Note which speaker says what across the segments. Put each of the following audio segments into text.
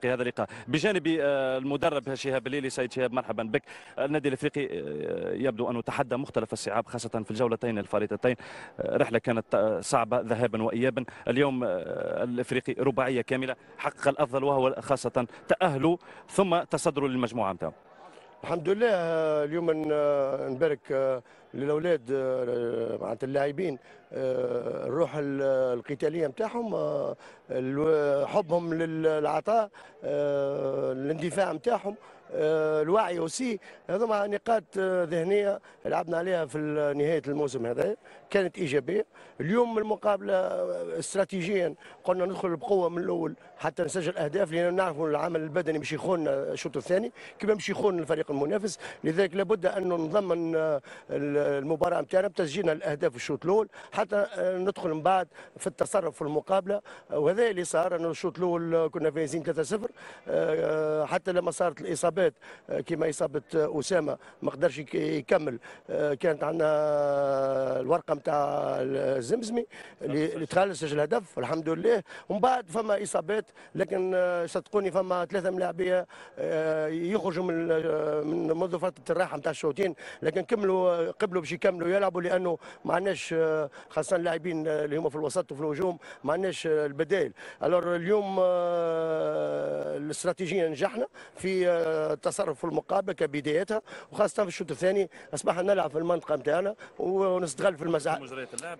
Speaker 1: في هذا اللقاء بجانب آه، المدرب شهاب الليلي سيد شهاب مرحبا بك آه، النادي الافريقي آه، يبدو انه تحدى مختلف الصعاب خاصه في الجولتين الفارطتين رحله كانت صعبه ذهابا وايابا اليوم الافريقي رباعيه كامله حقق الافضل وهو خاصه تاهله ثم تصدر للمجموعه نتاعو
Speaker 2: الحمد لله اليوم نبارك للاولاد آه، معناتها اللاعبين آه، الروح القتاليه نتاعهم آه، حبهم للعطاء الاندفاع نتاعهم الوعي اوسي هذوما نقاط ذهنيه لعبنا عليها في نهايه الموسم هذا كانت ايجابيه اليوم المقابله استراتيجيا قلنا ندخل بقوه من الاول حتى نسجل اهداف لان نعرفوا العمل البدني باش يخون الشوط الثاني كما باش يخون الفريق المنافس لذلك لابد ان نضمن المباراه نتاعنا بتسجيلنا الاهداف الشوط الاول حتى ندخل من بعد في التصرف في المقابله وهذا اللي صار انه الشوط الاول كنا فايزين 3-0 آه، حتى لما صارت الاصابات آه، كما اصابه آه، اسامه ما قدرش يكمل كانت عندنا الورقه نتاع الزمزمي نعم. اللي تخلص سجل هدف الحمد لله ومن بعد فما اصابات لكن صدقوني فما ثلاثه ملاعبيه يخرجوا من منذ فتره الراحه نتاع الشوطين لكن كملوا قبلوا باش يكملوا يلعبوا لانه ما عندناش آه، خاصه اللاعبين آه، اللي هما في الوسط وفي الهجوم ما عندناش آه، البدائل الور اليوم الاستراتيجيه نجحنا في التصرف في المقابله كبدايتها وخاصه في الشوط الثاني اصبحنا نلعب في المنطقه نتاعنا ونستغل في المساحه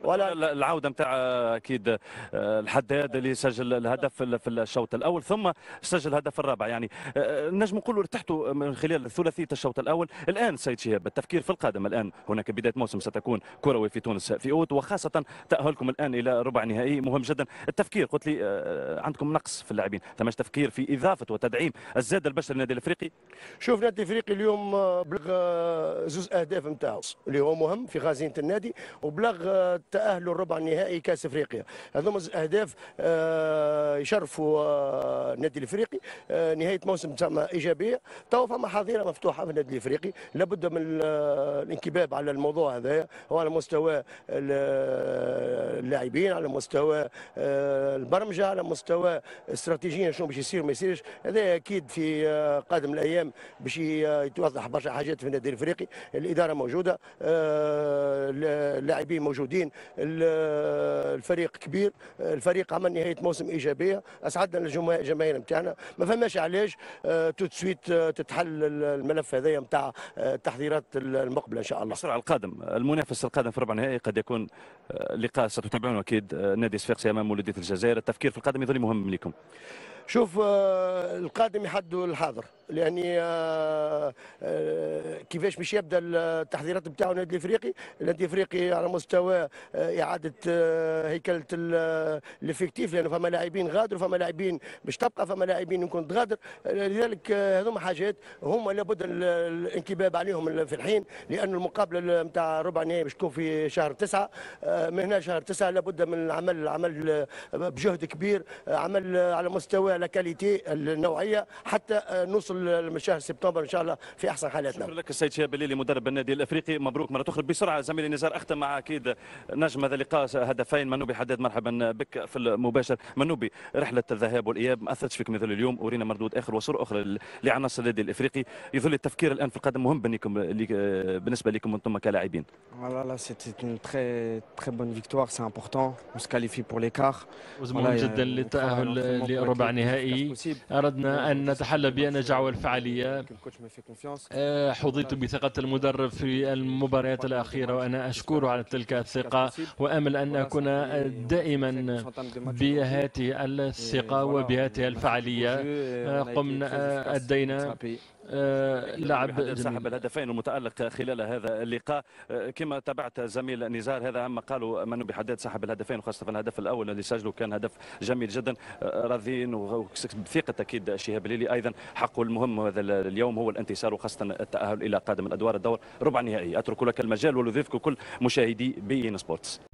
Speaker 1: ولا العوده نتاع اكيد الحداد اللي سجل الهدف في الشوط الاول ثم سجل الهدف الرابع يعني نجم نقولوا ارتحتوا من خلال ثلاثيه الشوط الاول الان سيد شهاب التفكير في القادم الان هنا ستكون كبداية موسم ستكون كروي في تونس في أوت وخاصة تأهلكم الآن إلى ربع نهائي مهم جدا التفكير قلت لي آه، عندكم نقص في اللاعبين تمش تفكير في إضافة وتدعيم الزاد البشري للنادي الأفريقي
Speaker 2: شوف النادي الأفريقي اليوم آه، بلغ آه، زوز أهداف نتاعو اللي هو مهم في خزينة النادي وبلغ تأهل الربع النهائي كأس أفريقيا هذوما أهداف يشرفوا النادي الأفريقي نهاية موسم تسمى إيجابية تو فما حظيرة مفتوحة في النادي الأفريقي لابد من الانكباب على على الموضوع هذا وعلى مستوى اللاعبين على مستوى آه، البرمجه على مستوى استراتيجيا شنو باش يصير ما يصيرش هذا اكيد في آه، قادم الايام باش يتوضح برشا حاجات في النادي الافريقي الاداره موجوده آه، اللاعبين موجودين الفريق كبير الفريق عمل نهايه موسم ايجابيه اسعدنا الجماهير نتاعنا ما فماش علاش توت سويت تتحل الملف هذايا نتاع التحضيرات المقبله ان شاء الله
Speaker 1: القادم المنافس القادم في ربع النهائي قد يكون آه، لقاء ستتابعونه اكيد آه، نادي صفاقسي امام مولوديه الجزائر التفكير في القادم يظل مهم لكم
Speaker 2: شوف آه، القادم يحدد الحاضر لاني آه، آه، كيفاش مش يبدا التحضيرات نتاعو النادي الافريقي النادي الافريقي على مستوى اعاده هيكله الافكتيف لانه فما لاعبين غادروا فما لاعبين باش تبقى فما لاعبين يكون تغادر لذلك هذوما حاجات هما لابد الانكباب عليهم في الحين لان المقابله نتاع ربع نهائي باش تكون في شهر تسعه من هنا شهر تسعه لابد من العمل عمل بجهد كبير عمل على مستوى لكاليتي كاليتي النوعيه حتى نوصل لشهر سبتمبر ان شاء الله في احسن حالاتنا شكرا لك
Speaker 1: السيد شهاب الليلي مدرب النادي الافريقي مبروك مره اخرى بسرعه زميلي نزار اختم مع اكيد نجم هذا اللقاء هدفين منوبي حداد مرحبا بك في المباشر منوبي رحله الذهاب والاياب ما اثرتش فيك مثل اليوم ورينا مردود اخر وصوره اخرى لعناصر النادي الافريقي يظل التفكير الان في القادم مهم بالنسبه لكم انتم كلاعبين
Speaker 2: والله سيتي تري تري بون فيكتوار bonne victoire, بور important. On مهم جدا euh, للتاهل لربع نهائي النهائي
Speaker 1: أردنا أن نتحلى بنجاح الفعالية آه، حظيت بثقة المدرب في المباريات الأخيرة وأنا أشكره على تلك الثقة وأمل أن أكون دائما بهذه الثقة وبهذه الفعالية آه، قمنا آه، أدينا آه، لاعب سحب الهدفين المتألق خلال هذا اللقاء آه، كما تابعت زميل نزار هذا عما قالوا من بحداد سحب الهدفين وخاصة الهدف الأول الذي سجله كان هدف جميل جدا آه، راضين وثقة أكيد شهاب الليلي أيضا حقه المهم هذا اليوم هو الانتصار وخاصة التأهل إلى قادم الأدوار الدور ربع نهائي أترك لك المجال ولضيفك كل مشاهدي بي ان سبورتس